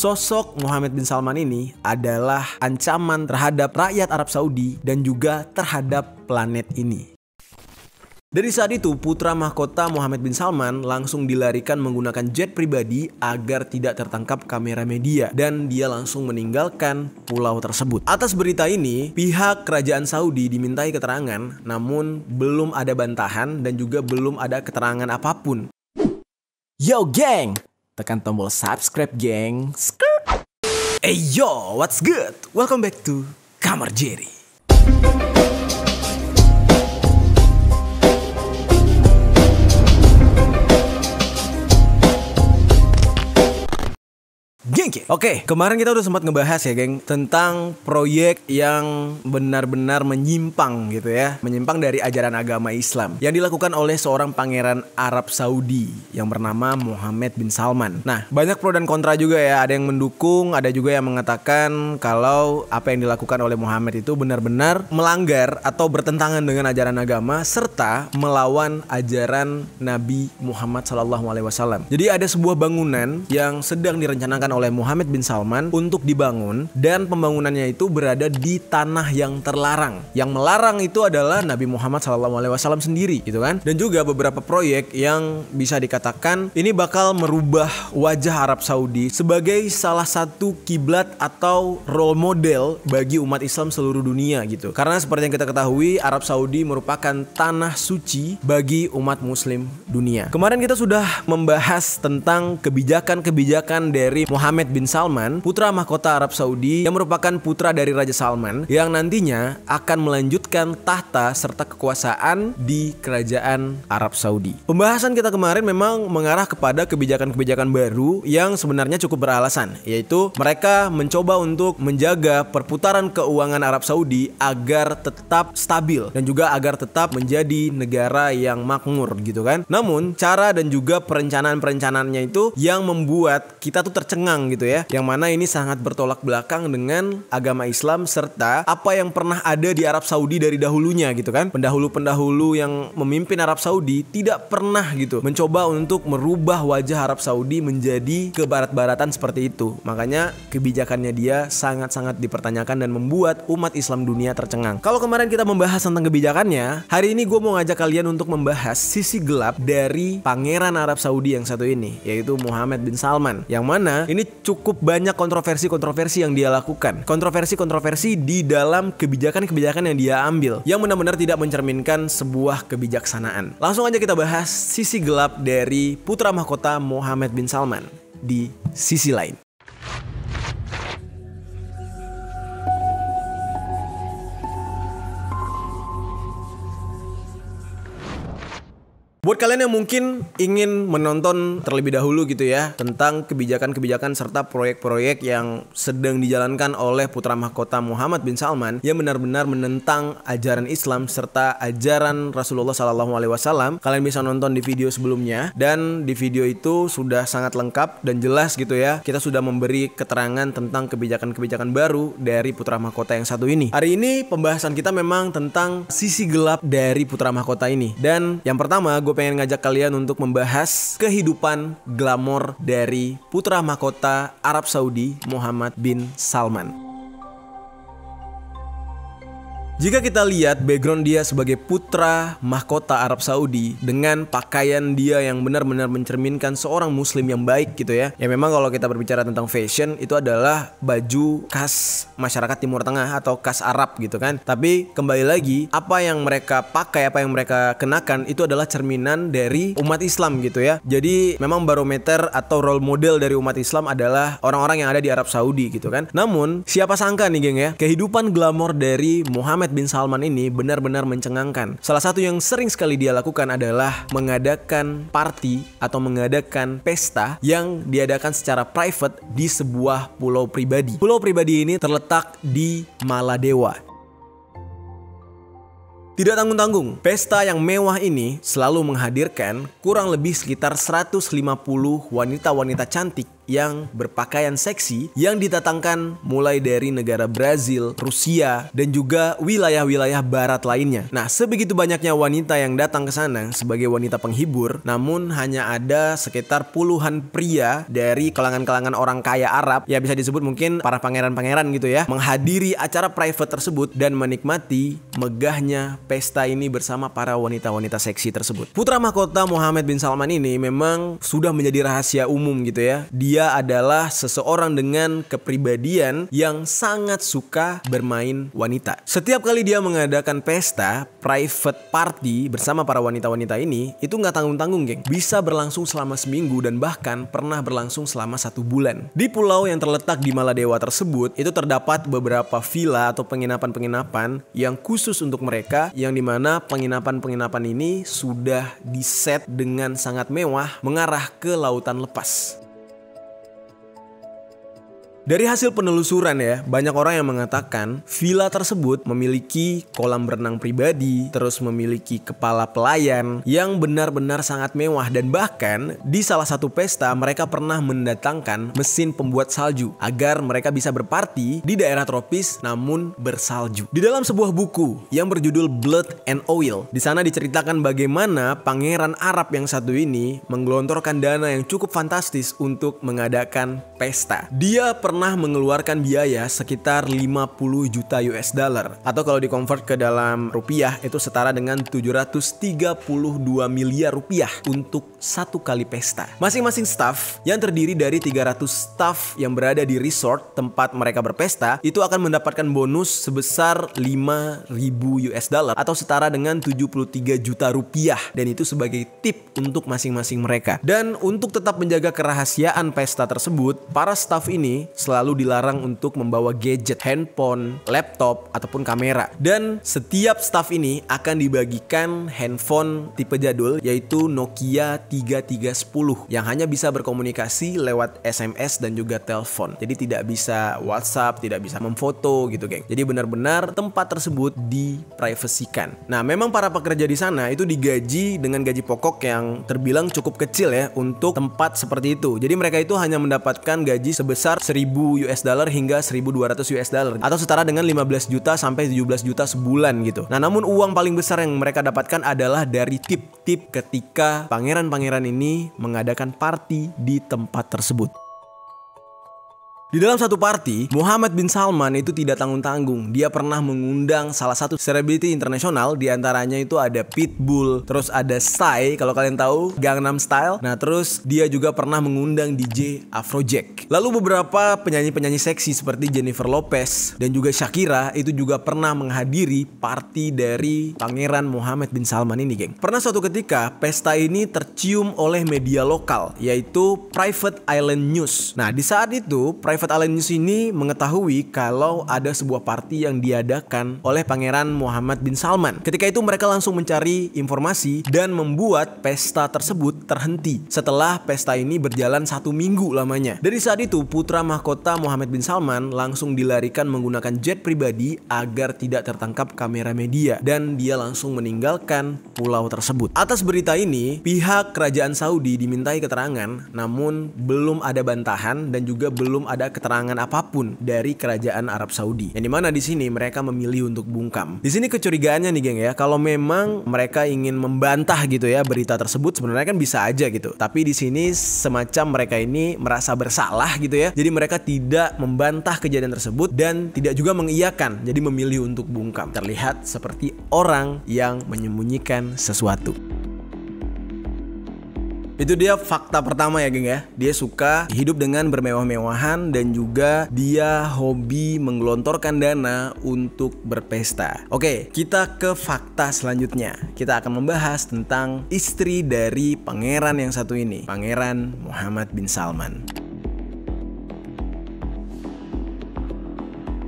Sosok Muhammad bin Salman ini adalah ancaman terhadap rakyat Arab Saudi dan juga terhadap planet ini. Dari saat itu, putra mahkota Muhammad bin Salman langsung dilarikan menggunakan jet pribadi agar tidak tertangkap kamera media dan dia langsung meninggalkan pulau tersebut. Atas berita ini, pihak kerajaan Saudi dimintai keterangan namun belum ada bantahan dan juga belum ada keterangan apapun. Yo geng, Tekan tombol subscribe, geng. Skrrr. Hey yo, what's good? Welcome back to Kamar Jerry. Oke, kemarin kita udah sempat ngebahas ya, geng, tentang proyek yang benar-benar menyimpang gitu ya, menyimpang dari ajaran agama Islam yang dilakukan oleh seorang pangeran Arab Saudi yang bernama Muhammad bin Salman. Nah, banyak pro dan kontra juga ya, ada yang mendukung, ada juga yang mengatakan kalau apa yang dilakukan oleh Muhammad itu benar-benar melanggar atau bertentangan dengan ajaran agama serta melawan ajaran Nabi Muhammad SAW. Jadi ada sebuah bangunan yang sedang direncanakan oleh Muhammad bin Salman untuk dibangun dan pembangunannya itu berada di tanah yang terlarang. Yang melarang itu adalah Nabi Muhammad SAW sendiri gitu kan. Dan juga beberapa proyek yang bisa dikatakan ini bakal merubah wajah Arab Saudi sebagai salah satu kiblat atau role model bagi umat Islam seluruh dunia gitu. Karena seperti yang kita ketahui Arab Saudi merupakan tanah suci bagi umat muslim dunia. Kemarin kita sudah membahas tentang kebijakan-kebijakan dari Muhammad Mohammed bin Salman, putra mahkota Arab Saudi yang merupakan putra dari Raja Salman yang nantinya akan melanjutkan tahta serta kekuasaan di kerajaan Arab Saudi. Pembahasan kita kemarin memang mengarah kepada kebijakan-kebijakan baru yang sebenarnya cukup beralasan, yaitu mereka mencoba untuk menjaga perputaran keuangan Arab Saudi agar tetap stabil dan juga agar tetap menjadi negara yang makmur gitu kan. Namun cara dan juga perencanaan-perencanaannya itu yang membuat kita tuh tercengang gitu ya. Yang mana ini sangat bertolak belakang dengan agama Islam serta apa yang pernah ada di Arab Saudi dari dahulunya gitu kan. Pendahulu-pendahulu yang memimpin Arab Saudi tidak pernah gitu mencoba untuk merubah wajah Arab Saudi menjadi kebarat baratan seperti itu. Makanya kebijakannya dia sangat-sangat dipertanyakan dan membuat umat Islam dunia tercengang. Kalau kemarin kita membahas tentang kebijakannya, hari ini gue mau ngajak kalian untuk membahas sisi gelap dari pangeran Arab Saudi yang satu ini, yaitu Muhammad bin Salman. Yang mana ini ini cukup banyak kontroversi-kontroversi yang dia lakukan. Kontroversi-kontroversi di dalam kebijakan-kebijakan yang dia ambil yang benar-benar tidak mencerminkan sebuah kebijaksanaan. Langsung aja kita bahas sisi gelap dari putra mahkota Mohammed bin Salman di sisi lain. Buat kalian yang mungkin ingin menonton terlebih dahulu gitu ya tentang kebijakan-kebijakan serta proyek-proyek yang sedang dijalankan oleh putra mahkota Muhammad bin Salman yang benar-benar menentang ajaran Islam serta ajaran Rasulullah Sallallahu Alaihi Wasallam, kalian bisa nonton di video sebelumnya dan di video itu sudah sangat lengkap dan jelas gitu ya. Kita sudah memberi keterangan tentang kebijakan-kebijakan baru dari putra mahkota yang satu ini. Hari ini pembahasan kita memang tentang sisi gelap dari putra mahkota ini dan yang pertama gue gue pengen ngajak kalian untuk membahas kehidupan glamor dari putra mahkota Arab Saudi Muhammad bin Salman. Jika kita lihat background dia sebagai putra mahkota Arab Saudi dengan pakaian dia yang benar-benar mencerminkan seorang muslim yang baik gitu ya. Ya memang kalau kita berbicara tentang fashion itu adalah baju khas masyarakat Timur Tengah atau khas Arab gitu kan. Tapi kembali lagi apa yang mereka pakai, apa yang mereka kenakan itu adalah cerminan dari umat Islam gitu ya. Jadi memang barometer atau role model dari umat Islam adalah orang-orang yang ada di Arab Saudi gitu kan. Namun siapa sangka nih geng ya, kehidupan glamor dari Muhammad Mohammed bin Salman ini benar-benar mencengangkan. Salah satu yang sering sekali dia lakukan adalah mengadakan party atau mengadakan pesta yang diadakan secara private di sebuah pulau pribadi. Pulau pribadi ini terletak di Maladewa. Tidak tanggung-tanggung, pesta yang mewah ini selalu menghadirkan kurang lebih sekitar 150 wanita-wanita cantik yang berpakaian seksi yang ditatangkan mulai dari negara Brazil, Rusia, dan juga wilayah-wilayah barat lainnya. Nah, sebegitu banyaknya wanita yang datang ke sana sebagai wanita penghibur, namun hanya ada sekitar puluhan pria dari kalangan-kalangan orang kaya Arab, ya bisa disebut mungkin para pangeran-pangeran gitu ya, menghadiri acara private tersebut dan menikmati megahnya pesta ini bersama para wanita-wanita seksi tersebut. Putra mahkota Muhammad bin Salman ini memang sudah menjadi rahasia umum gitu ya. Dia dia adalah seseorang dengan kepribadian yang sangat suka bermain wanita. Setiap kali dia mengadakan pesta, private party bersama para wanita-wanita ini, itu nggak tanggung-tanggung, geng. Bisa berlangsung selama seminggu dan bahkan pernah berlangsung selama satu bulan. Di pulau yang terletak di Maladewa tersebut, itu terdapat beberapa villa atau penginapan-penginapan yang khusus untuk mereka, yang dimana penginapan-penginapan ini sudah diset dengan sangat mewah mengarah ke lautan lepas. Dari hasil penelusuran ya, banyak orang yang mengatakan villa tersebut memiliki kolam berenang pribadi, terus memiliki kepala pelayan yang benar-benar sangat mewah dan bahkan di salah satu pesta mereka pernah mendatangkan mesin pembuat salju agar mereka bisa berparti di daerah tropis namun bersalju. Di dalam sebuah buku yang berjudul Blood and Oil, di sana diceritakan bagaimana pangeran Arab yang satu ini menggelontorkan dana yang cukup fantastis untuk mengadakan pesta. Dia pernah mengeluarkan biaya sekitar 50 juta US dollar atau kalau dikonvert ke dalam rupiah itu setara dengan 732 miliar rupiah untuk satu kali pesta. Masing-masing staff yang terdiri dari 300 staff yang berada di resort tempat mereka berpesta itu akan mendapatkan bonus sebesar 5000 US dollar atau setara dengan 73 juta rupiah dan itu sebagai tip untuk masing-masing mereka. Dan untuk tetap menjaga kerahasiaan pesta tersebut, para staff ini selalu dilarang untuk membawa gadget, handphone, laptop, ataupun kamera. Dan setiap staff ini akan dibagikan handphone tipe jadul yaitu Nokia 3310 yang hanya bisa berkomunikasi lewat SMS dan juga telepon. Jadi tidak bisa WhatsApp, tidak bisa memfoto gitu, geng. Jadi benar-benar tempat tersebut diprivasikan. Nah, memang para pekerja di sana itu digaji dengan gaji pokok yang terbilang cukup kecil ya untuk tempat seperti itu. Jadi mereka itu hanya mendapatkan gaji sebesar 1000 1000 US dollar hingga 1200 US dollar atau setara dengan 15 juta sampai 17 juta sebulan gitu. Nah, namun uang paling besar yang mereka dapatkan adalah dari tip-tip ketika pangeran-pangeran ini mengadakan party di tempat tersebut. Di dalam satu party, Muhammad bin Salman itu tidak tanggung-tanggung. Dia pernah mengundang salah satu selebriti internasional, diantaranya itu ada Pitbull, terus ada Psy, kalau kalian tahu Gangnam Style. Nah terus dia juga pernah mengundang DJ Afrojack. Lalu beberapa penyanyi-penyanyi seksi seperti Jennifer Lopez dan juga Shakira itu juga pernah menghadiri party dari Pangeran Muhammad bin Salman ini, geng. Pernah suatu ketika pesta ini tercium oleh media lokal, yaitu Private Island News. Nah di saat itu Private Private News ini mengetahui kalau ada sebuah party yang diadakan oleh Pangeran Muhammad bin Salman. Ketika itu mereka langsung mencari informasi dan membuat pesta tersebut terhenti setelah pesta ini berjalan satu minggu lamanya. Dari saat itu putra mahkota Muhammad bin Salman langsung dilarikan menggunakan jet pribadi agar tidak tertangkap kamera media dan dia langsung meninggalkan pulau tersebut. Atas berita ini, pihak kerajaan Saudi dimintai keterangan namun belum ada bantahan dan juga belum ada keterangan apapun dari kerajaan Arab Saudi. Yang dimana di sini mereka memilih untuk bungkam. Di sini kecurigaannya nih geng ya, kalau memang mereka ingin membantah gitu ya berita tersebut sebenarnya kan bisa aja gitu. Tapi di sini semacam mereka ini merasa bersalah gitu ya. Jadi mereka tidak membantah kejadian tersebut dan tidak juga mengiyakan. Jadi memilih untuk bungkam. Terlihat seperti orang yang menyembunyikan sesuatu. Itu dia fakta pertama ya geng ya. Dia suka hidup dengan bermewah-mewahan dan juga dia hobi menggelontorkan dana untuk berpesta. Oke, kita ke fakta selanjutnya. Kita akan membahas tentang istri dari pangeran yang satu ini, Pangeran Muhammad bin Salman.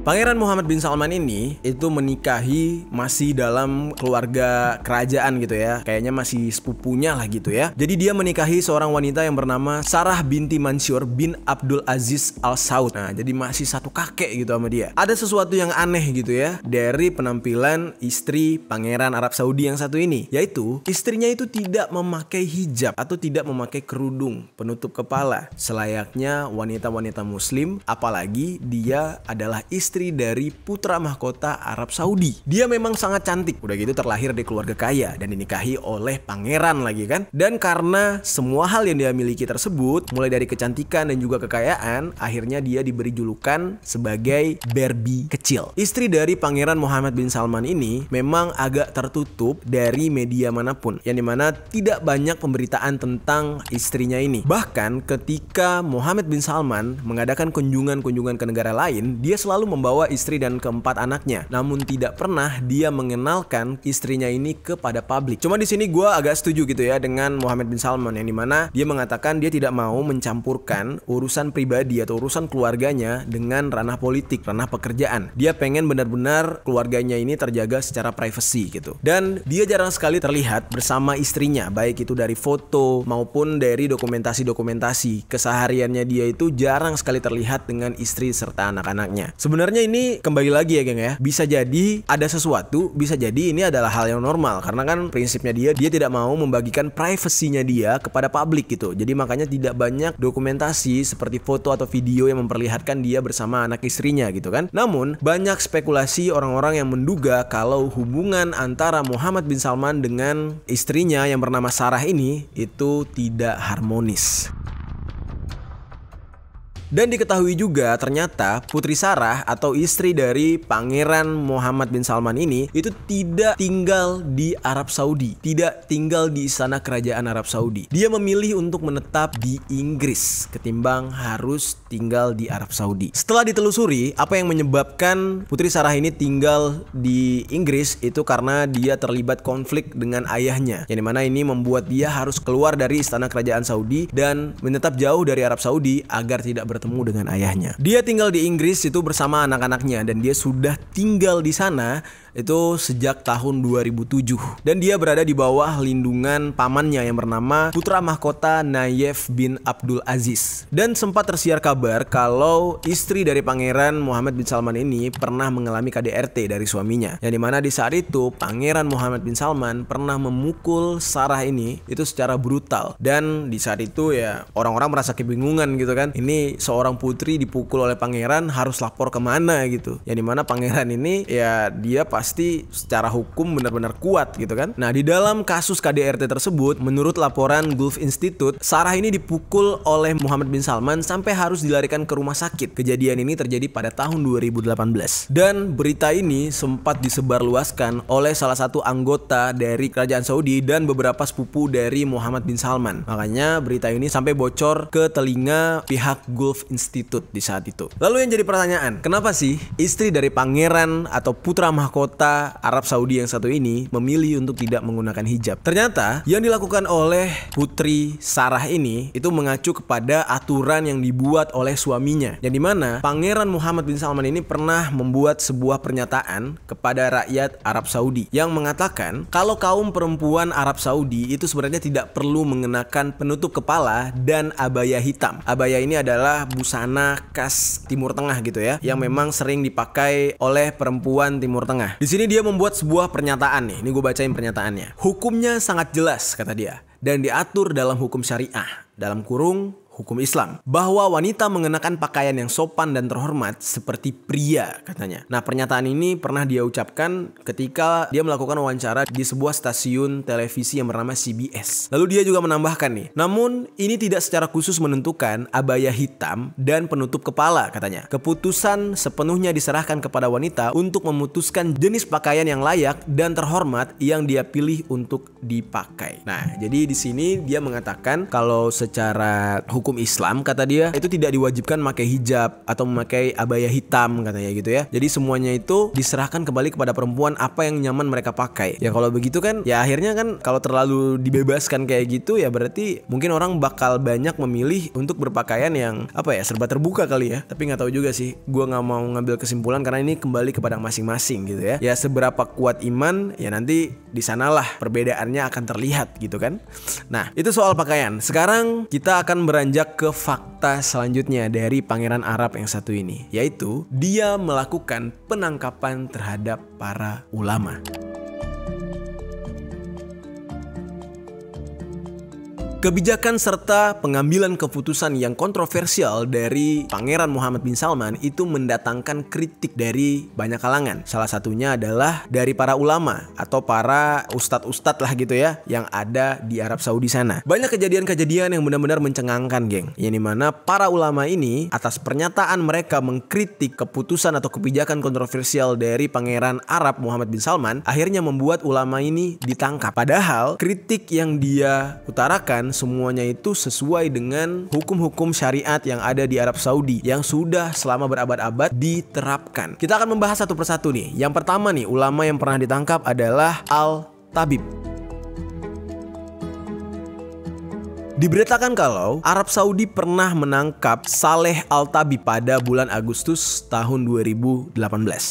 Pangeran Muhammad bin Salman ini itu menikahi masih dalam keluarga kerajaan gitu ya. Kayaknya masih sepupunya lah gitu ya. Jadi dia menikahi seorang wanita yang bernama Sarah binti Mansur bin Abdul Aziz Al Saud. Nah, jadi masih satu kakek gitu sama dia. Ada sesuatu yang aneh gitu ya dari penampilan istri pangeran Arab Saudi yang satu ini, yaitu istrinya itu tidak memakai hijab atau tidak memakai kerudung penutup kepala selayaknya wanita-wanita muslim apalagi dia adalah istri istri dari putra mahkota Arab Saudi. Dia memang sangat cantik, udah gitu terlahir di keluarga kaya dan dinikahi oleh pangeran lagi kan. Dan karena semua hal yang dia miliki tersebut, mulai dari kecantikan dan juga kekayaan, akhirnya dia diberi julukan sebagai Barbie kecil. Istri dari pangeran Muhammad bin Salman ini memang agak tertutup dari media manapun, yang dimana tidak banyak pemberitaan tentang istrinya ini. Bahkan ketika Muhammad bin Salman mengadakan kunjungan-kunjungan ke negara lain, dia selalu membawa istri dan keempat anaknya. Namun tidak pernah dia mengenalkan istrinya ini kepada publik. Cuma di sini gue agak setuju gitu ya dengan Muhammad bin Salman yang dimana dia mengatakan dia tidak mau mencampurkan urusan pribadi atau urusan keluarganya dengan ranah politik, ranah pekerjaan. Dia pengen benar-benar keluarganya ini terjaga secara privasi gitu. Dan dia jarang sekali terlihat bersama istrinya, baik itu dari foto maupun dari dokumentasi-dokumentasi. Kesehariannya dia itu jarang sekali terlihat dengan istri serta anak-anaknya. Sebenarnya sebenarnya ini kembali lagi ya geng ya. Bisa jadi ada sesuatu, bisa jadi ini adalah hal yang normal karena kan prinsipnya dia dia tidak mau membagikan privasinya dia kepada publik gitu. Jadi makanya tidak banyak dokumentasi seperti foto atau video yang memperlihatkan dia bersama anak istrinya gitu kan. Namun banyak spekulasi orang-orang yang menduga kalau hubungan antara Muhammad bin Salman dengan istrinya yang bernama Sarah ini itu tidak harmonis. Dan diketahui juga ternyata Putri Sarah atau istri dari Pangeran Muhammad bin Salman ini itu tidak tinggal di Arab Saudi, tidak tinggal di istana kerajaan Arab Saudi. Dia memilih untuk menetap di Inggris ketimbang harus tinggal di Arab Saudi. Setelah ditelusuri apa yang menyebabkan Putri Sarah ini tinggal di Inggris itu karena dia terlibat konflik dengan ayahnya. Yang dimana ini membuat dia harus keluar dari istana kerajaan Saudi dan menetap jauh dari Arab Saudi agar tidak bertemu bertemu dengan ayahnya. Dia tinggal di Inggris itu bersama anak-anaknya dan dia sudah tinggal di sana itu sejak tahun 2007 dan dia berada di bawah lindungan pamannya yang bernama Putra Mahkota Nayef bin Abdul Aziz. Dan sempat tersiar kabar kalau istri dari Pangeran Muhammad bin Salman ini pernah mengalami KDRT dari suaminya. Yang dimana di saat itu Pangeran Muhammad bin Salman pernah memukul Sarah ini itu secara brutal dan di saat itu ya orang-orang merasa kebingungan gitu kan. Ini seorang putri dipukul oleh pangeran harus lapor kemana gitu. Yang dimana pangeran ini ya dia pas pasti secara hukum benar-benar kuat gitu kan. Nah, di dalam kasus KDRT tersebut, menurut laporan Gulf Institute, Sarah ini dipukul oleh Muhammad bin Salman sampai harus dilarikan ke rumah sakit. Kejadian ini terjadi pada tahun 2018. Dan berita ini sempat disebarluaskan oleh salah satu anggota dari kerajaan Saudi dan beberapa sepupu dari Muhammad bin Salman. Makanya berita ini sampai bocor ke telinga pihak Gulf Institute di saat itu. Lalu yang jadi pertanyaan, kenapa sih istri dari pangeran atau putra mahkota kota Arab Saudi yang satu ini memilih untuk tidak menggunakan hijab. Ternyata yang dilakukan oleh Putri Sarah ini itu mengacu kepada aturan yang dibuat oleh suaminya. Yang mana Pangeran Muhammad bin Salman ini pernah membuat sebuah pernyataan kepada rakyat Arab Saudi yang mengatakan kalau kaum perempuan Arab Saudi itu sebenarnya tidak perlu mengenakan penutup kepala dan abaya hitam. Abaya ini adalah busana khas Timur Tengah gitu ya, yang memang sering dipakai oleh perempuan Timur Tengah. Di sini dia membuat sebuah pernyataan nih. Ini gue bacain pernyataannya. Hukumnya sangat jelas kata dia dan diatur dalam hukum syariah dalam kurung hukum Islam. Bahwa wanita mengenakan pakaian yang sopan dan terhormat seperti pria katanya. Nah pernyataan ini pernah dia ucapkan ketika dia melakukan wawancara di sebuah stasiun televisi yang bernama CBS. Lalu dia juga menambahkan nih, namun ini tidak secara khusus menentukan abaya hitam dan penutup kepala katanya. Keputusan sepenuhnya diserahkan kepada wanita untuk memutuskan jenis pakaian yang layak dan terhormat yang dia pilih untuk dipakai. Nah, jadi di sini dia mengatakan kalau secara hukum hukum Islam kata dia itu tidak diwajibkan memakai hijab atau memakai abaya hitam katanya gitu ya. Jadi semuanya itu diserahkan kembali kepada perempuan apa yang nyaman mereka pakai. Ya kalau begitu kan ya akhirnya kan kalau terlalu dibebaskan kayak gitu ya berarti mungkin orang bakal banyak memilih untuk berpakaian yang apa ya serba terbuka kali ya. Tapi nggak tahu juga sih. Gue nggak mau ngambil kesimpulan karena ini kembali kepada masing-masing gitu ya. Ya seberapa kuat iman ya nanti di sanalah perbedaannya akan terlihat gitu kan. Nah, itu soal pakaian. Sekarang kita akan beranjak beranjak ke fakta selanjutnya dari pangeran Arab yang satu ini, yaitu dia melakukan penangkapan terhadap para ulama. Kebijakan serta pengambilan keputusan yang kontroversial dari Pangeran Muhammad bin Salman itu mendatangkan kritik dari banyak kalangan. Salah satunya adalah dari para ulama atau para ustadz-ustadz lah gitu ya yang ada di Arab Saudi sana. Banyak kejadian-kejadian yang benar-benar mencengangkan, geng. Yang dimana para ulama ini atas pernyataan mereka mengkritik keputusan atau kebijakan kontroversial dari Pangeran Arab Muhammad bin Salman akhirnya membuat ulama ini ditangkap. Padahal kritik yang dia utarakan semuanya itu sesuai dengan hukum-hukum syariat yang ada di Arab Saudi yang sudah selama berabad-abad diterapkan. Kita akan membahas satu persatu nih. Yang pertama nih, ulama yang pernah ditangkap adalah Al-Tabib. Diberitakan kalau Arab Saudi pernah menangkap Saleh al Tabib pada bulan Agustus tahun 2018.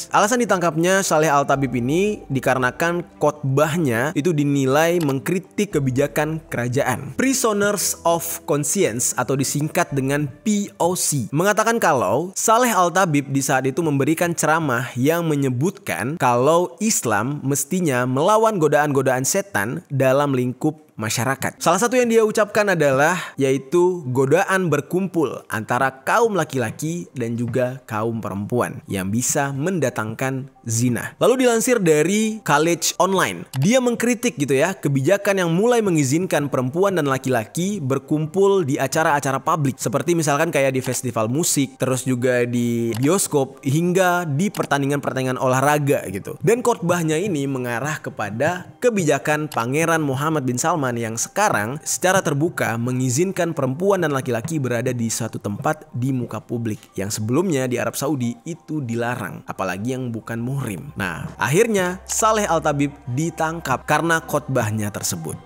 Alasan ditangkapnya Saleh Al-Tabib ini dikarenakan khotbahnya itu dinilai mengkritik kebijakan kerajaan. Prisoners of Conscience atau disingkat dengan POC mengatakan kalau Saleh Al-Tabib di saat itu memberikan ceramah yang menyebutkan kalau Islam mestinya melawan godaan-godaan setan dalam lingkup masyarakat. Salah satu yang dia ucapkan adalah yaitu godaan berkumpul antara kaum laki-laki dan juga kaum perempuan yang bisa mendatangkan zina. Lalu dilansir dari College Online, dia mengkritik gitu ya kebijakan yang mulai mengizinkan perempuan dan laki-laki berkumpul di acara-acara publik seperti misalkan kayak di festival musik, terus juga di bioskop hingga di pertandingan-pertandingan olahraga gitu. Dan khotbahnya ini mengarah kepada kebijakan Pangeran Muhammad bin Salman yang sekarang secara terbuka mengizinkan perempuan dan laki-laki berada di satu tempat di muka publik yang sebelumnya di Arab Saudi itu dilarang, apalagi yang bukan muhrim. Nah, akhirnya Saleh Al-Tabib ditangkap karena khotbahnya tersebut.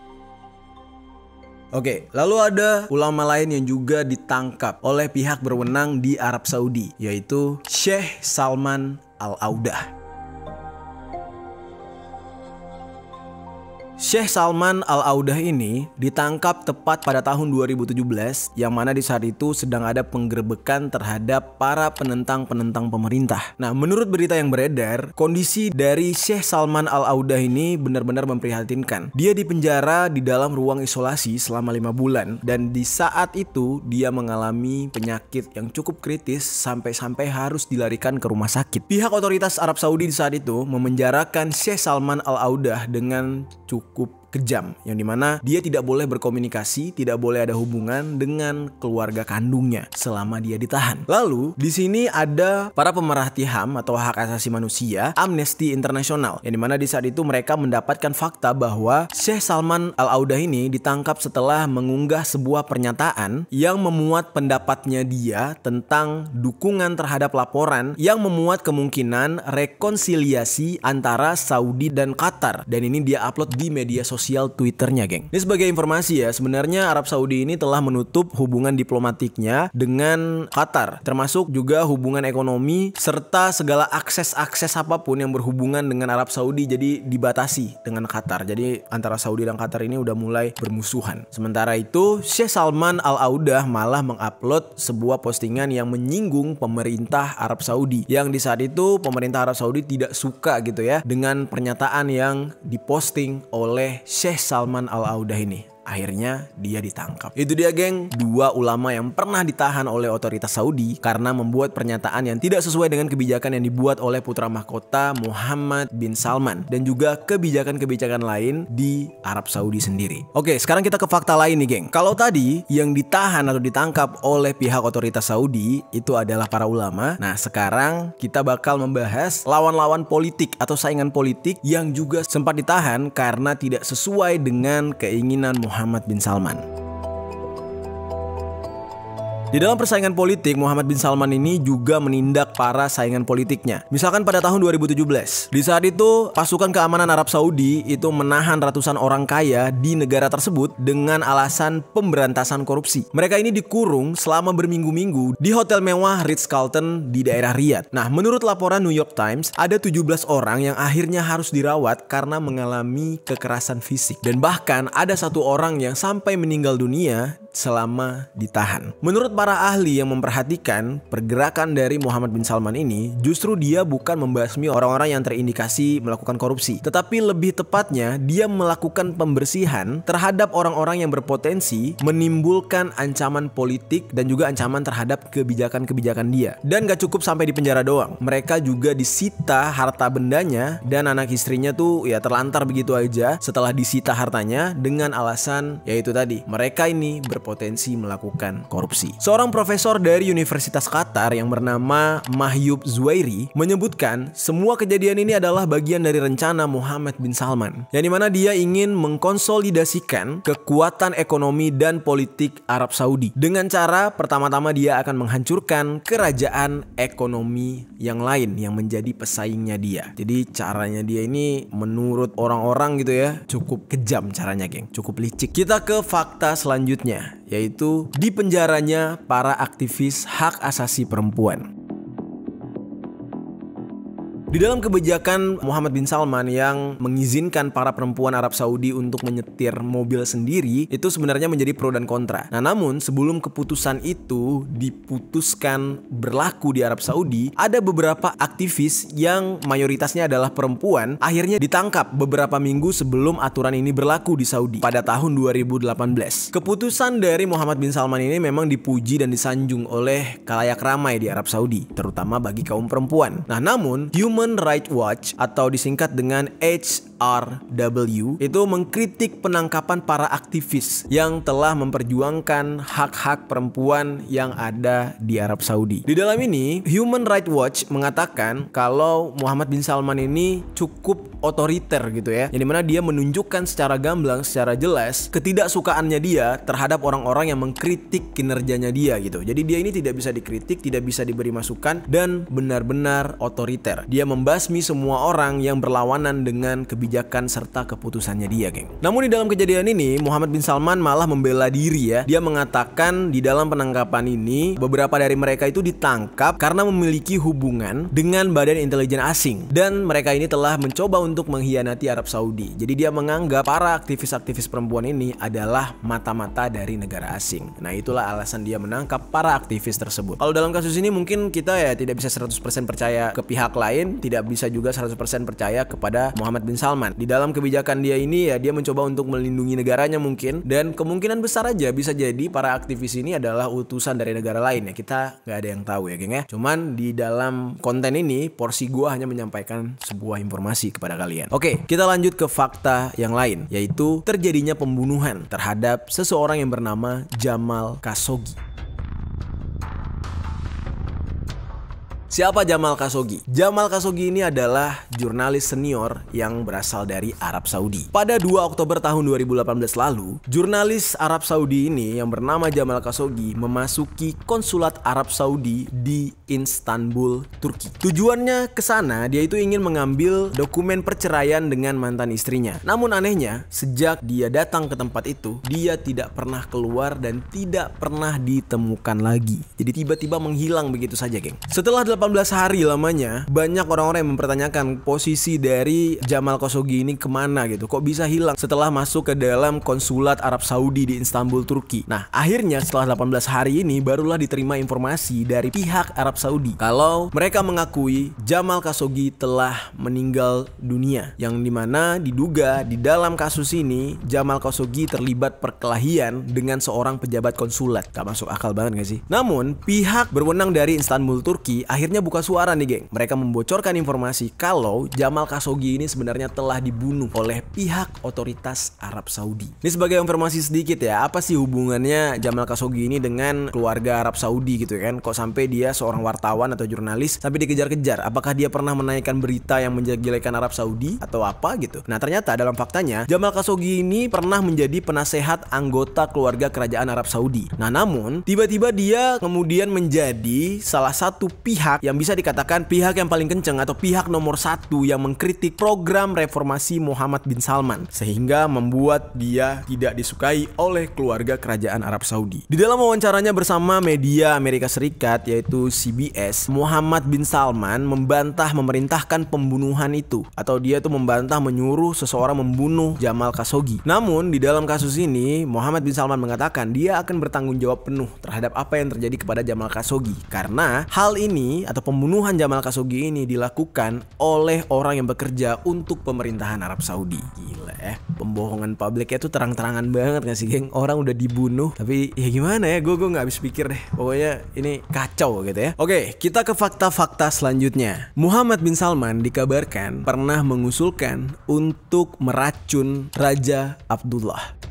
Oke, lalu ada ulama lain yang juga ditangkap oleh pihak berwenang di Arab Saudi, yaitu Sheikh Salman Al-Audah. Syekh Salman Al-Audah ini ditangkap tepat pada tahun 2017 yang mana di saat itu sedang ada penggerbekan terhadap para penentang-penentang pemerintah. Nah, menurut berita yang beredar, kondisi dari Syekh Salman Al-Audah ini benar-benar memprihatinkan. Dia dipenjara di dalam ruang isolasi selama lima bulan dan di saat itu dia mengalami penyakit yang cukup kritis sampai-sampai harus dilarikan ke rumah sakit. Pihak otoritas Arab Saudi di saat itu memenjarakan Syekh Salman Al-Audah dengan cukup cukup kejam yang dimana dia tidak boleh berkomunikasi, tidak boleh ada hubungan dengan keluarga kandungnya selama dia ditahan. Lalu di sini ada para pemerhati HAM atau hak asasi manusia Amnesty International yang dimana di saat itu mereka mendapatkan fakta bahwa Syekh Salman Al Auda ini ditangkap setelah mengunggah sebuah pernyataan yang memuat pendapatnya dia tentang dukungan terhadap laporan yang memuat kemungkinan rekonsiliasi antara Saudi dan Qatar dan ini dia upload di media sosial sosial Twitternya, geng. Ini sebagai informasi ya, sebenarnya Arab Saudi ini telah menutup hubungan diplomatiknya dengan Qatar, termasuk juga hubungan ekonomi serta segala akses-akses apapun yang berhubungan dengan Arab Saudi jadi dibatasi dengan Qatar. Jadi antara Saudi dan Qatar ini udah mulai bermusuhan. Sementara itu, Syekh Salman Al Audah malah mengupload sebuah postingan yang menyinggung pemerintah Arab Saudi yang di saat itu pemerintah Arab Saudi tidak suka gitu ya dengan pernyataan yang diposting oleh Syekh Salman Al-Audah ini akhirnya dia ditangkap. Itu dia geng, dua ulama yang pernah ditahan oleh otoritas Saudi karena membuat pernyataan yang tidak sesuai dengan kebijakan yang dibuat oleh putra mahkota Muhammad bin Salman dan juga kebijakan-kebijakan lain di Arab Saudi sendiri. Oke, sekarang kita ke fakta lain nih geng. Kalau tadi yang ditahan atau ditangkap oleh pihak otoritas Saudi itu adalah para ulama. Nah, sekarang kita bakal membahas lawan-lawan politik atau saingan politik yang juga sempat ditahan karena tidak sesuai dengan keinginan Muhammad Muhammad bin Salman. Di dalam persaingan politik, Muhammad bin Salman ini juga menindak para saingan politiknya. Misalkan pada tahun 2017, di saat itu pasukan keamanan Arab Saudi itu menahan ratusan orang kaya di negara tersebut dengan alasan pemberantasan korupsi. Mereka ini dikurung selama berminggu-minggu di hotel mewah Ritz-Carlton di daerah Riyadh. Nah, menurut laporan New York Times, ada 17 orang yang akhirnya harus dirawat karena mengalami kekerasan fisik. Dan bahkan ada satu orang yang sampai meninggal dunia selama ditahan. Menurut para ahli yang memperhatikan pergerakan dari Muhammad bin Salman ini, justru dia bukan membasmi orang-orang yang terindikasi melakukan korupsi, tetapi lebih tepatnya dia melakukan pembersihan terhadap orang-orang yang berpotensi menimbulkan ancaman politik dan juga ancaman terhadap kebijakan-kebijakan dia. Dan gak cukup sampai di penjara doang, mereka juga disita harta bendanya dan anak istrinya tuh ya terlantar begitu aja setelah disita hartanya dengan alasan yaitu tadi mereka ini ber berpotensi melakukan korupsi. Seorang profesor dari Universitas Qatar yang bernama Mahyub Zuairi menyebutkan semua kejadian ini adalah bagian dari rencana Muhammad bin Salman yang dimana dia ingin mengkonsolidasikan kekuatan ekonomi dan politik Arab Saudi dengan cara pertama-tama dia akan menghancurkan kerajaan ekonomi yang lain yang menjadi pesaingnya dia. Jadi caranya dia ini menurut orang-orang gitu ya cukup kejam caranya geng, cukup licik. Kita ke fakta selanjutnya yaitu di penjaranya para aktivis hak asasi perempuan. Di dalam kebijakan Muhammad bin Salman yang mengizinkan para perempuan Arab Saudi untuk menyetir mobil sendiri itu sebenarnya menjadi pro dan kontra. Nah, namun sebelum keputusan itu diputuskan berlaku di Arab Saudi, ada beberapa aktivis yang mayoritasnya adalah perempuan akhirnya ditangkap beberapa minggu sebelum aturan ini berlaku di Saudi pada tahun 2018. Keputusan dari Muhammad bin Salman ini memang dipuji dan disanjung oleh kalayak ramai di Arab Saudi, terutama bagi kaum perempuan. Nah, namun Human Human Rights Watch atau disingkat dengan HRW itu mengkritik penangkapan para aktivis yang telah memperjuangkan hak-hak perempuan yang ada di Arab Saudi. Di dalam ini, Human Rights Watch mengatakan kalau Muhammad bin Salman ini cukup otoriter gitu ya. Yang dimana dia menunjukkan secara gamblang, secara jelas ketidaksukaannya dia terhadap orang-orang yang mengkritik kinerjanya dia gitu. Jadi dia ini tidak bisa dikritik, tidak bisa diberi masukan dan benar-benar otoriter. Dia membasmi semua orang yang berlawanan dengan kebijakan serta keputusannya dia, geng. Namun di dalam kejadian ini Muhammad bin Salman malah membela diri ya. Dia mengatakan di dalam penangkapan ini beberapa dari mereka itu ditangkap karena memiliki hubungan dengan badan intelijen asing dan mereka ini telah mencoba untuk untuk mengkhianati Arab Saudi. Jadi dia menganggap para aktivis-aktivis perempuan ini adalah mata-mata dari negara asing. Nah itulah alasan dia menangkap para aktivis tersebut. Kalau dalam kasus ini mungkin kita ya tidak bisa 100% percaya ke pihak lain, tidak bisa juga 100% percaya kepada Muhammad bin Salman. Di dalam kebijakan dia ini ya dia mencoba untuk melindungi negaranya mungkin dan kemungkinan besar aja bisa jadi para aktivis ini adalah utusan dari negara lain ya. Kita nggak ada yang tahu ya geng ya. Cuman di dalam konten ini porsi gua hanya menyampaikan sebuah informasi kepada kalian kalian. Oke, kita lanjut ke fakta yang lain, yaitu terjadinya pembunuhan terhadap seseorang yang bernama Jamal Khashoggi. Siapa Jamal Khashoggi? Jamal Khashoggi ini adalah jurnalis senior yang berasal dari Arab Saudi. Pada 2 Oktober tahun 2018 lalu, jurnalis Arab Saudi ini yang bernama Jamal Khashoggi memasuki konsulat Arab Saudi di Istanbul, Turki. Tujuannya ke sana, dia itu ingin mengambil dokumen perceraian dengan mantan istrinya. Namun anehnya, sejak dia datang ke tempat itu, dia tidak pernah keluar dan tidak pernah ditemukan lagi. Jadi tiba-tiba menghilang begitu saja, geng. Setelah 18 hari lamanya, banyak orang-orang yang mempertanyakan posisi dari Jamal Khashoggi ini kemana gitu. Kok bisa hilang setelah masuk ke dalam konsulat Arab Saudi di Istanbul, Turki. Nah, akhirnya setelah 18 hari ini barulah diterima informasi dari pihak Arab Saudi kalau mereka mengakui Jamal Khashoggi telah meninggal dunia. Yang dimana diduga di dalam kasus ini Jamal Khashoggi terlibat perkelahian dengan seorang pejabat konsulat. Gak masuk akal banget gak sih? Namun, pihak berwenang dari Istanbul, Turki akhirnya akhirnya buka suara nih geng. Mereka membocorkan informasi kalau Jamal Khashoggi ini sebenarnya telah dibunuh oleh pihak otoritas Arab Saudi. Ini sebagai informasi sedikit ya, apa sih hubungannya Jamal Khashoggi ini dengan keluarga Arab Saudi gitu kan? Kok sampai dia seorang wartawan atau jurnalis tapi dikejar-kejar? Apakah dia pernah menaikkan berita yang menjelek Arab Saudi atau apa gitu? Nah ternyata dalam faktanya Jamal Khashoggi ini pernah menjadi penasehat anggota keluarga kerajaan Arab Saudi. Nah namun tiba-tiba dia kemudian menjadi salah satu pihak pihak yang bisa dikatakan pihak yang paling kenceng atau pihak nomor satu yang mengkritik program reformasi Muhammad bin Salman sehingga membuat dia tidak disukai oleh keluarga kerajaan Arab Saudi. Di dalam wawancaranya bersama media Amerika Serikat yaitu CBS, Muhammad bin Salman membantah memerintahkan pembunuhan itu atau dia tuh membantah menyuruh seseorang membunuh Jamal Khashoggi. Namun di dalam kasus ini Muhammad bin Salman mengatakan dia akan bertanggung jawab penuh terhadap apa yang terjadi kepada Jamal Khashoggi karena hal ini atau pembunuhan Jamal Khashoggi ini dilakukan oleh orang yang bekerja untuk pemerintahan Arab Saudi. Gila ya, pembohongan publiknya tuh terang-terangan banget gak sih geng? Orang udah dibunuh, tapi ya gimana ya, gue gue gak habis pikir deh. Pokoknya ini kacau gitu ya. Oke, kita ke fakta-fakta selanjutnya. Muhammad bin Salman dikabarkan pernah mengusulkan untuk meracun Raja Abdullah.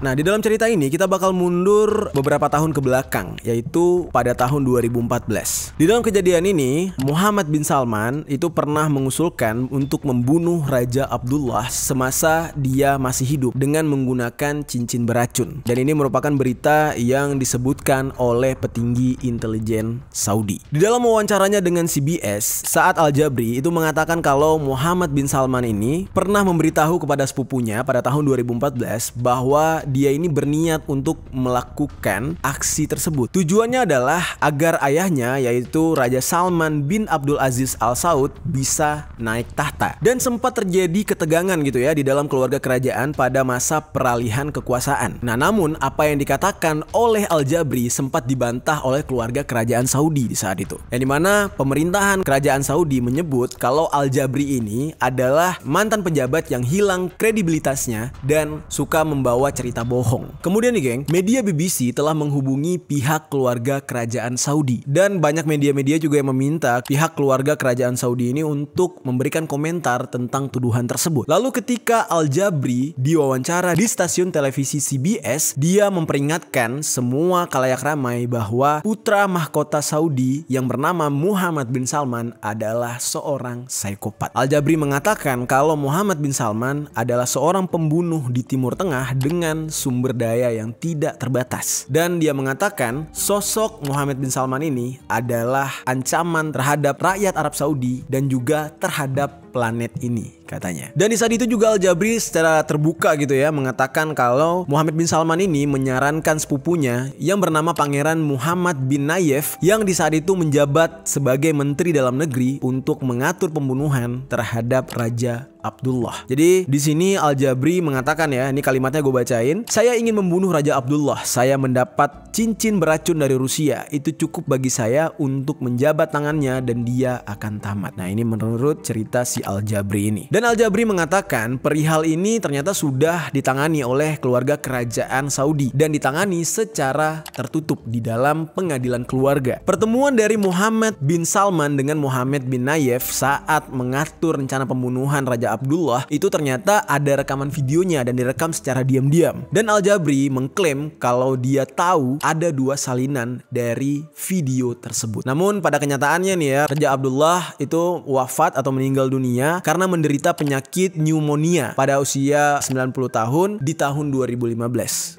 Nah, di dalam cerita ini kita bakal mundur beberapa tahun ke belakang, yaitu pada tahun 2014. Di dalam kejadian ini, Muhammad bin Salman itu pernah mengusulkan untuk membunuh Raja Abdullah semasa dia masih hidup dengan menggunakan cincin beracun. Dan ini merupakan berita yang disebutkan oleh petinggi intelijen Saudi. Di dalam wawancaranya dengan CBS, saat Al-Jabri itu mengatakan kalau Muhammad bin Salman ini pernah memberitahu kepada sepupunya pada tahun 2014 bahwa dia ini berniat untuk melakukan aksi tersebut. Tujuannya adalah agar ayahnya yaitu Raja Salman bin Abdul Aziz Al Saud bisa naik tahta. Dan sempat terjadi ketegangan gitu ya di dalam keluarga kerajaan pada masa peralihan kekuasaan. Nah, namun apa yang dikatakan oleh Al Jabri sempat dibantah oleh keluarga kerajaan Saudi di saat itu. Yang dimana pemerintahan kerajaan Saudi menyebut kalau Al Jabri ini adalah mantan pejabat yang hilang kredibilitasnya dan suka membawa cerita berita bohong. Kemudian nih geng, media BBC telah menghubungi pihak keluarga kerajaan Saudi. Dan banyak media-media juga yang meminta pihak keluarga kerajaan Saudi ini untuk memberikan komentar tentang tuduhan tersebut. Lalu ketika Al-Jabri diwawancara di stasiun televisi CBS, dia memperingatkan semua kalayak ramai bahwa putra mahkota Saudi yang bernama Muhammad bin Salman adalah seorang psikopat. Al-Jabri mengatakan kalau Muhammad bin Salman adalah seorang pembunuh di Timur Tengah dengan sumber daya yang tidak terbatas. Dan dia mengatakan sosok Muhammad bin Salman ini adalah ancaman terhadap rakyat Arab Saudi dan juga terhadap planet ini katanya. Dan di saat itu juga Al-Jabri secara terbuka gitu ya mengatakan kalau Muhammad bin Salman ini menyarankan sepupunya yang bernama Pangeran Muhammad bin Nayef yang di saat itu menjabat sebagai menteri dalam negeri untuk mengatur pembunuhan terhadap Raja Abdullah. Jadi di sini Al Jabri mengatakan ya, ini kalimatnya gue bacain. Saya ingin membunuh Raja Abdullah. Saya mendapat cincin beracun dari Rusia. Itu cukup bagi saya untuk menjabat tangannya dan dia akan tamat. Nah ini menurut cerita si si Al-Jabri ini. Dan Al-Jabri mengatakan perihal ini ternyata sudah ditangani oleh keluarga kerajaan Saudi dan ditangani secara tertutup di dalam pengadilan keluarga. Pertemuan dari Muhammad bin Salman dengan Muhammad bin Nayef saat mengatur rencana pembunuhan Raja Abdullah itu ternyata ada rekaman videonya dan direkam secara diam-diam. Dan Al-Jabri mengklaim kalau dia tahu ada dua salinan dari video tersebut. Namun pada kenyataannya nih ya, Raja Abdullah itu wafat atau meninggal dunia dunia karena menderita penyakit pneumonia pada usia 90 tahun di tahun 2015.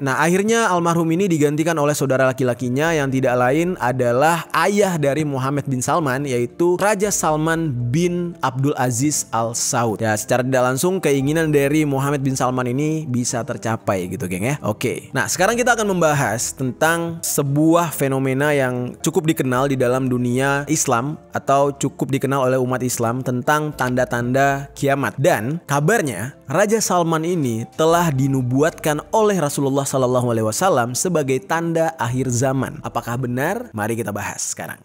Nah, akhirnya almarhum ini digantikan oleh saudara laki-lakinya yang tidak lain adalah ayah dari Muhammad bin Salman yaitu Raja Salman bin Abdul Aziz Al Saud. Ya, secara tidak langsung keinginan dari Muhammad bin Salman ini bisa tercapai gitu, geng ya. Oke. Nah, sekarang kita akan membahas tentang sebuah fenomena yang cukup dikenal di dalam dunia Islam atau cukup dikenal oleh umat Islam tentang tanda tanda-tanda kiamat dan kabarnya Raja Salman ini telah dinubuatkan oleh Rasulullah Sallallahu Alaihi Wasallam sebagai tanda akhir zaman. Apakah benar? Mari kita bahas sekarang.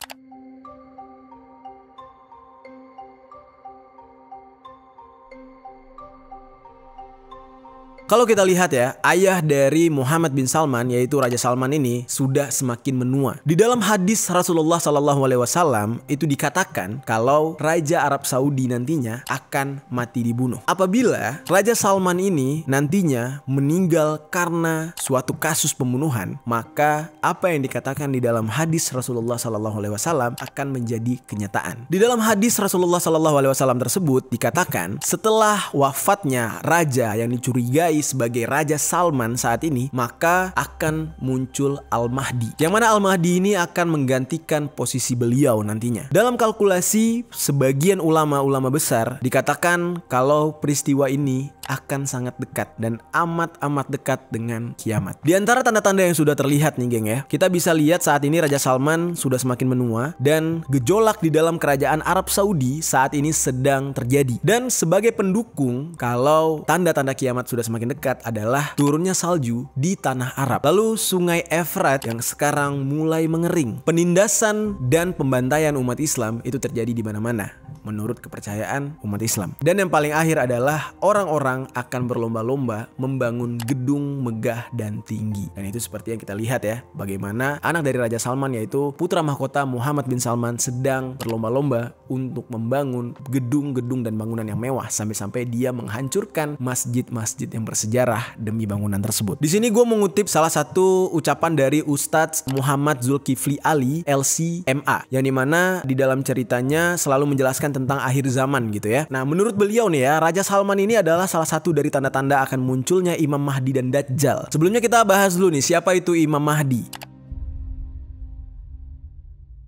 Kalau kita lihat ya, ayah dari Muhammad bin Salman yaitu Raja Salman ini sudah semakin menua. Di dalam hadis Rasulullah Shallallahu Alaihi Wasallam itu dikatakan kalau Raja Arab Saudi nantinya akan mati dibunuh. Apabila Raja Salman ini nantinya meninggal karena suatu kasus pembunuhan, maka apa yang dikatakan di dalam hadis Rasulullah Shallallahu Alaihi Wasallam akan menjadi kenyataan. Di dalam hadis Rasulullah Shallallahu Alaihi Wasallam tersebut dikatakan setelah wafatnya Raja yang dicurigai sebagai Raja Salman saat ini, maka akan muncul Al-Mahdi. Yang mana Al-Mahdi ini akan menggantikan posisi beliau nantinya. Dalam kalkulasi, sebagian ulama-ulama besar dikatakan kalau peristiwa ini akan sangat dekat dan amat-amat dekat dengan kiamat. Di antara tanda-tanda yang sudah terlihat nih geng ya, kita bisa lihat saat ini Raja Salman sudah semakin menua dan gejolak di dalam kerajaan Arab Saudi saat ini sedang terjadi. Dan sebagai pendukung kalau tanda-tanda kiamat sudah semakin dekat adalah turunnya salju di tanah Arab. Lalu sungai Efrat yang sekarang mulai mengering. Penindasan dan pembantaian umat Islam itu terjadi di mana-mana menurut kepercayaan umat Islam. Dan yang paling akhir adalah orang-orang orang akan berlomba-lomba membangun gedung megah dan tinggi. Dan itu seperti yang kita lihat ya, bagaimana anak dari Raja Salman yaitu putra mahkota Muhammad bin Salman sedang berlomba-lomba untuk membangun gedung-gedung dan bangunan yang mewah sampai-sampai dia menghancurkan masjid-masjid yang bersejarah demi bangunan tersebut. Di sini gue mengutip salah satu ucapan dari Ustadz Muhammad Zulkifli Ali LCMA yang dimana di dalam ceritanya selalu menjelaskan tentang akhir zaman gitu ya. Nah menurut beliau nih ya Raja Salman ini adalah salah salah satu dari tanda-tanda akan munculnya Imam Mahdi dan Dajjal. Sebelumnya kita bahas dulu nih siapa itu Imam Mahdi.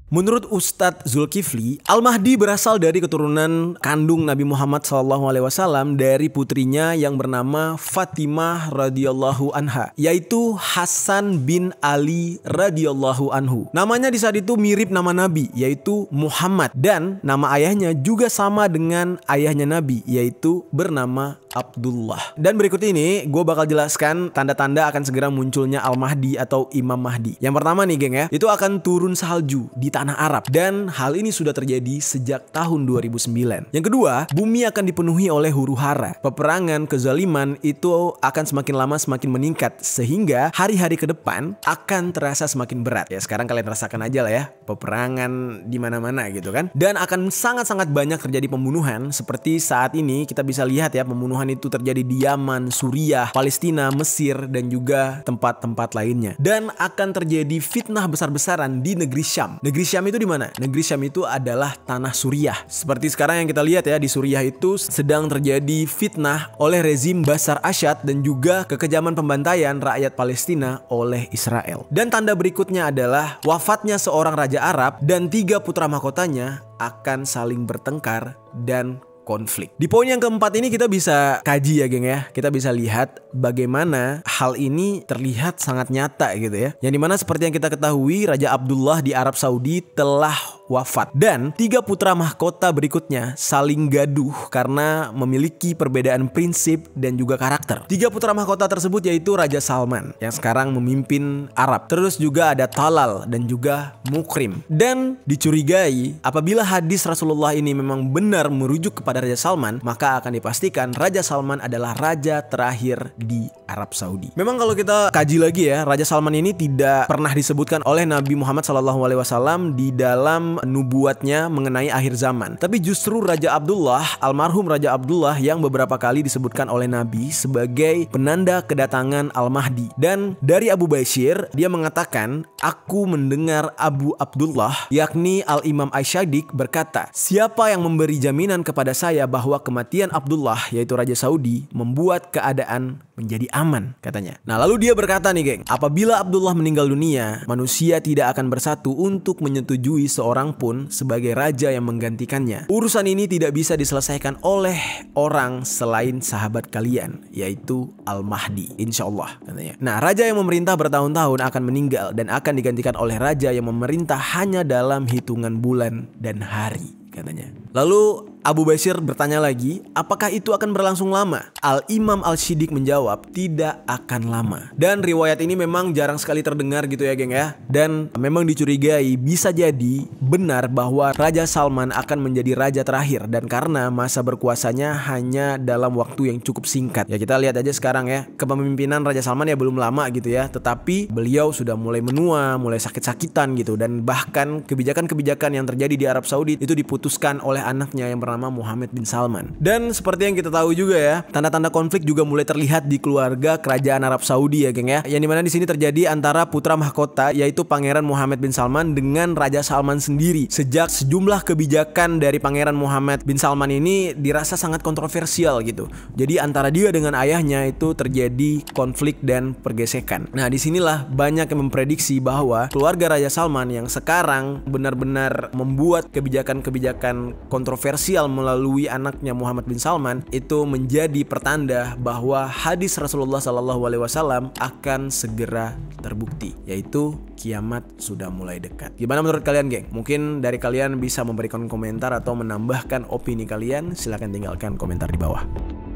Menurut Ustadz Zulkifli, Al-Mahdi berasal dari keturunan kandung Nabi Muhammad SAW dari putrinya yang bernama Fatimah radhiyallahu anha, yaitu Hasan bin Ali radhiyallahu anhu. Namanya di saat itu mirip nama Nabi, yaitu Muhammad, dan nama ayahnya juga sama dengan ayahnya Nabi, yaitu bernama Abdullah. Dan berikut ini gue bakal jelaskan tanda-tanda akan segera munculnya Al-Mahdi atau Imam Mahdi. Yang pertama nih geng ya, itu akan turun salju di tanah Arab dan hal ini sudah terjadi sejak tahun 2009. Yang kedua, bumi akan dipenuhi oleh huru-hara. Peperangan, kezaliman itu akan semakin lama semakin meningkat sehingga hari-hari ke depan akan terasa semakin berat. Ya sekarang kalian rasakan aja lah ya peperangan di mana-mana gitu kan. Dan akan sangat-sangat banyak terjadi pembunuhan seperti saat ini kita bisa lihat ya pembunuhan itu terjadi di Yaman, Suriah, Palestina, Mesir dan juga tempat-tempat lainnya. Dan akan terjadi fitnah besar-besaran di negeri Syam. Negeri Syam itu di mana? Negeri Syam itu adalah tanah Suriah. Seperti sekarang yang kita lihat ya di Suriah itu sedang terjadi fitnah oleh rezim Basar Asyad dan juga kekejaman pembantaian rakyat Palestina oleh Israel. Dan tanda berikutnya adalah wafatnya seorang raja Arab dan tiga putra mahkotanya akan saling bertengkar dan konflik. Di poin yang keempat ini kita bisa kaji ya geng ya. Kita bisa lihat bagaimana hal ini terlihat sangat nyata gitu ya. Yang dimana seperti yang kita ketahui Raja Abdullah di Arab Saudi telah wafat. Dan tiga putra mahkota berikutnya saling gaduh karena memiliki perbedaan prinsip dan juga karakter. Tiga putra mahkota tersebut yaitu Raja Salman yang sekarang memimpin Arab. Terus juga ada Talal dan juga Mukrim. Dan dicurigai apabila hadis Rasulullah ini memang benar merujuk kepada Raja Salman, maka akan dipastikan Raja Salman adalah raja terakhir di Arab Saudi. Memang kalau kita kaji lagi ya, Raja Salman ini tidak pernah disebutkan oleh Nabi Muhammad SAW di dalam nubuatnya mengenai akhir zaman. Tapi justru Raja Abdullah, almarhum Raja Abdullah yang beberapa kali disebutkan oleh Nabi sebagai penanda kedatangan Al-Mahdi. Dan dari Abu Bashir, dia mengatakan, Aku mendengar Abu Abdullah, yakni Al-Imam Aisyadik berkata, Siapa yang memberi jaminan kepada saya bahwa kematian Abdullah, yaitu Raja Saudi, membuat keadaan menjadi aman, katanya. Nah lalu dia berkata nih geng, apabila Abdullah meninggal dunia, manusia tidak akan bersatu untuk menyetujui seorang pun sebagai raja yang menggantikannya. Urusan ini tidak bisa diselesaikan oleh orang selain sahabat kalian, yaitu Al-Mahdi. Insya Allah katanya. Nah, raja yang memerintah bertahun-tahun akan meninggal dan akan digantikan oleh raja yang memerintah hanya dalam hitungan bulan dan hari katanya. Lalu Abu Basir bertanya lagi, apakah itu akan berlangsung lama? Al-Imam al Shidik menjawab, tidak akan lama. Dan riwayat ini memang jarang sekali terdengar gitu ya geng ya. Dan memang dicurigai bisa jadi benar bahwa Raja Salman akan menjadi raja terakhir. Dan karena masa berkuasanya hanya dalam waktu yang cukup singkat. Ya kita lihat aja sekarang ya, kepemimpinan Raja Salman ya belum lama gitu ya. Tetapi beliau sudah mulai menua, mulai sakit-sakitan gitu. Dan bahkan kebijakan-kebijakan yang terjadi di Arab Saudi itu diputuskan oleh anaknya yang pernah bernama Muhammad bin Salman. Dan seperti yang kita tahu juga ya, tanda-tanda konflik juga mulai terlihat di keluarga kerajaan Arab Saudi ya, geng ya. Yang dimana di sini terjadi antara putra mahkota yaitu Pangeran Muhammad bin Salman dengan Raja Salman sendiri. Sejak sejumlah kebijakan dari Pangeran Muhammad bin Salman ini dirasa sangat kontroversial gitu. Jadi antara dia dengan ayahnya itu terjadi konflik dan pergesekan. Nah disinilah banyak yang memprediksi bahwa keluarga Raja Salman yang sekarang benar-benar membuat kebijakan-kebijakan kontroversial sosial melalui anaknya Muhammad bin Salman itu menjadi pertanda bahwa hadis Rasulullah Shallallahu Alaihi Wasallam akan segera terbukti, yaitu kiamat sudah mulai dekat. Gimana menurut kalian, geng? Mungkin dari kalian bisa memberikan komentar atau menambahkan opini kalian. Silahkan tinggalkan komentar di bawah.